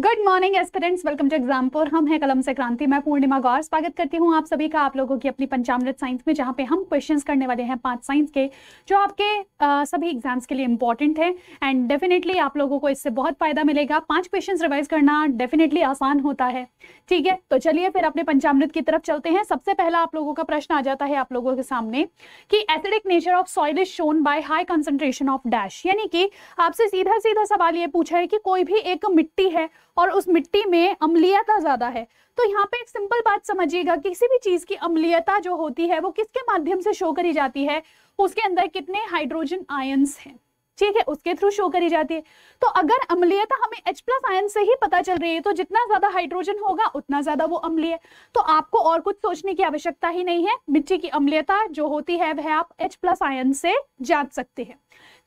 good morning aspirants welcome to Exampur हम हैं कलम से क्रांति मैं पूर्णिमा गौर स्वागत करती हूं आप सभी का आप लोगों की अपनी पंचामृत साइंस में जहां पे हम क्वेश्चंस करने वाले हैं पांच साइंस के जो आपके आ, सभी एग्जाम्स के लिए इंपॉर्टेंट हैं एंड डेफिनेटली आप लोगों को इससे बहुत फायदा मिलेगा पांच क्वेश्चन रिवाइज करना डेफिनेटली आसान होता है ठीक है तो चलिए फिर अपने पंचामृत की तरफ चलते हैं सबसे पहला आप लोगों का प्रश्न आ जाता है आप लोगों के सामने कि acidic nature of soil is shown by high concentration of dash यानी कि आपसे सीधा सीधा सवाल ये पूछा है कि कोई भी एक मिट्टी है और उस मिट्टी में अम्लीयता ज़्यादा है तो यहाँ पे एक सिंपल बात समझिएगा किसी भी चीज़ की अम्लीयता जो होती है वो किसके माध्यम से शो करी जाती है उसके अंदर कितने हाइड्रोजन आयन्स हैं ठीक है उसके थ्रू शो करी जाती है तो अगर अम्लीयता हमें H प्लस आयन से ही पता चल रही है तो जितना ज्यादा हाइड्रोजन होगा उतना ज्यादा वो अम्लीय तो आपको और कुछ सोचने की आवश्यकता ही नहीं है मिट्टी की अम्लीयता जो होती है वह आप H प्लस आयन से जांच सकते हैं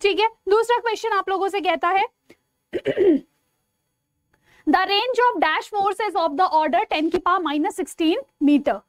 ठीक है दूसरा क्वेश्चन आप लोगों से कहता है the range of dash forces of the order ten की पा माइनस सिक्सटीन मीटर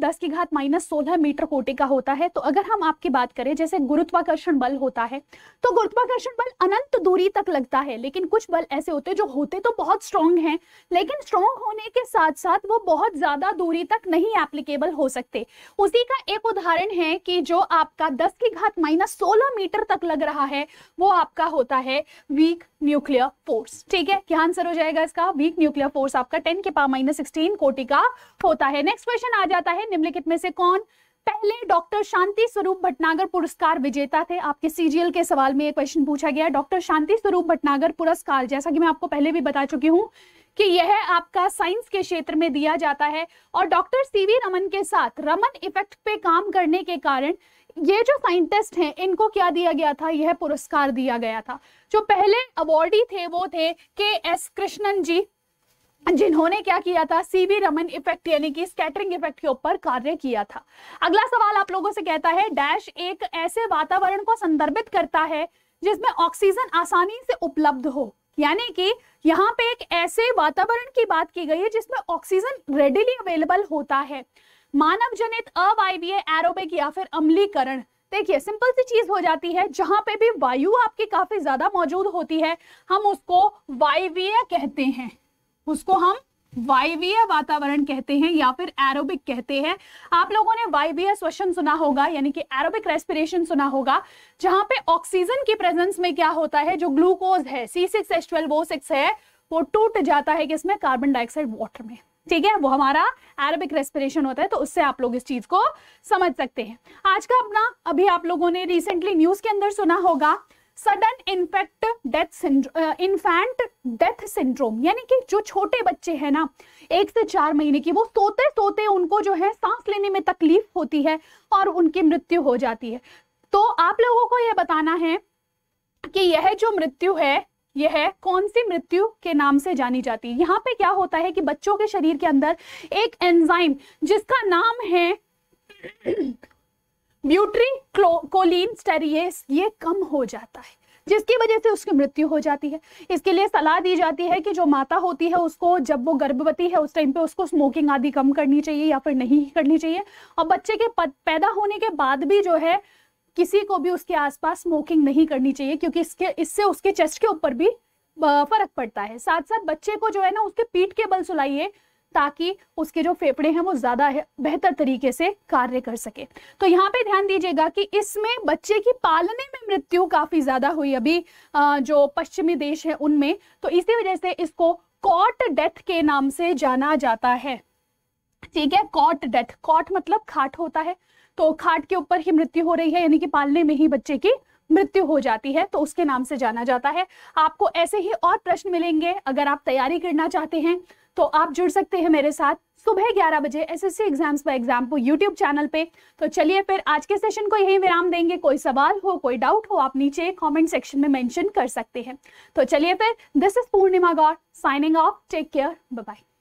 दस की घात माइनस सोलह मीटर कोटे का होता है तो अगर हम आपकी बात करें जैसे गुरुत्वाकर्षण बल होता है तो गुरुत्वाकर्षण बल अनंत दूरी तक लगता है लेकिन कुछ बल ऐसे होते जो होते तो बहुत स्ट्रांग हैं लेकिन स्ट्रांग होने के साथ साथ वो बहुत ज्यादा दूरी तक नहीं एप्लीकेबल हो सकते उसी का एक उदाहरण है कि जो आपका दस की घात माइनस सोलह मीटर तक लग रहा है वो आपका होता है वीक न्यूक्लियर फोर्स ठीक है क्या आंसर हो जाएगा इसका वीक न्यूक्लियर फोर्स आपका टेन के पावर माइनस सिक्सटीन कोटि का होता है नेक्स्ट क्वेश्चन आ जाता है निम्नलिखित में से कौन पहले डॉक्टर शांति स्वरूप भटनागर पुरस्कार विजेता थे आपके सीजीएल के सवाल में ये क्वेश्चन पूछा गया डॉक्टर शांति स्वरूप भटनागर पुरस्कार जैसा कि मैं आपको पहले भी बता चुकी हूँ कि यह आपका साइंस के क्षेत्र में दिया जाता है और डॉक्टर सीवी रमन के साथ रमन इफेक्ट पे काम करने के कारण ये जो साइंटिस्ट हैं इनको क्या दिया गया था यह पुरस्कार दिया गया था जो पहले अवॉर्डी थे वो थे के एस कृष्णन जी जिन्होंने क्या किया था सीवी रमन इफेक्ट यानी कि स्कैटरिंग इफेक्ट के ऊपर कार्य किया था अगला सवाल आप लोगों से कहता है डैश एक ऐसे वातावरण को संदर्भित करता है जिसमें ऑक्सीजन आसानी से उपलब्ध हो यानी कि यहाँ पे एक ऐसे वातावरण की बात की गई है जिसमें ऑक्सीजन रेडिली अवेलेबल होता है मानव जनित अवायवीय एरोबिक या फिर अम्लीकरण देखिए सिंपल सी चीज हो जाती है जहां पे भी वायु आपकी काफी ज्यादा मौजूद होती है हम उसको वायवीय कहते हैं उसको हम वायवीय वातावरण कहते हैं या फिर एरोबिक कहते हैं आप लोगों ने वायवीय श्वसन सुना होगा यानी कि एरोबिक रेस्पिरेशन सुना होगा जहां पे ऑक्सीजन की प्रेजेंस में क्या होता है जो ग्लूकोज है सी सिक्स एच ट्वेल्व वो सिक्स है वो टूट जाता है किसमें कार्बन डाइऑक्साइड वाटर में ठीक है वो हमारा एरबिक रेस्पिरेशन होता है तो उससे आप लोग इस चीज को समझ सकते हैं आज का अपना अभी आप लोगों ने रिसेंटली न्यूज के अंदर सुना होगा sudden infect death syndrome infant death syndrome यानी कि जो छोटे बच्चे हैं ना एक से चार महीने की वो सोते सोते उनको जो है सांस लेने में तकलीफ होती है और उनकी मृत्यु हो जाती है तो आप लोगों को यह बताना है कि यह जो मृत्यु है यह है कौन सी मृत्यु के नाम से जानी जाती है यहाँ पे क्या होता है कि बच्चों के शरीर के अंदर एक एंजाइम जिसका नाम है ब्यूट्री कोलिन स्टेरियस ये कम हो जाता है जिसकी वजह से उसकी मृत्यु हो जाती है इसके लिए सलाह दी जाती है कि जो माता होती है उसको जब वो गर्भवती है उस टाइम पे उसको स्मोकिंग आदि कम करनी चाहिए या फिर नहीं करनी चाहिए और बच्चे के पैदा होने के बाद भी जो है किसी को भी उसके आसपास स्मोकिंग नहीं करनी चाहिए क्योंकि इसके इससे उसके चेस्ट के ऊपर भी फर्क पड़ता है साथ साथ बच्चे को जो है ना उसके पीठ के बल सुलाइए ताकि उसके जो फेफड़े हैं वो ज़्यादा बेहतर तरीके से कार्य कर सके तो यहाँ पे ध्यान दीजिएगा कि इसमें बच्चे की पालने में मृत्यु काफ़ी ज़्यादा हुई अभी जो पश्चिमी देश है उनमें तो इसी वजह से इसको कॉट डेथ के नाम से जाना जाता है ठीक है कॉट डेथ कॉट मतलब खाट होता है तो खाट के ऊपर ही मृत्यु हो रही है यानी कि पालने में ही बच्चे की मृत्यु हो जाती है तो उसके नाम से जाना जाता है आपको ऐसे ही और प्रश्न मिलेंगे अगर आप तैयारी करना चाहते हैं तो आप जुड़ सकते हैं मेरे साथ सुबह 11 बजे एसएससी एग्जाम्स पर एग्जाम को यूट्यूब चैनल पे तो चलिए फिर आज के सेशन को यही विराम देंगे कोई सवाल हो कोई डाउट हो आप नीचे कमेंट सेक्शन में मेंशन कर सकते हैं तो चलिए फिर this is Purnima Gaur signing off take care bye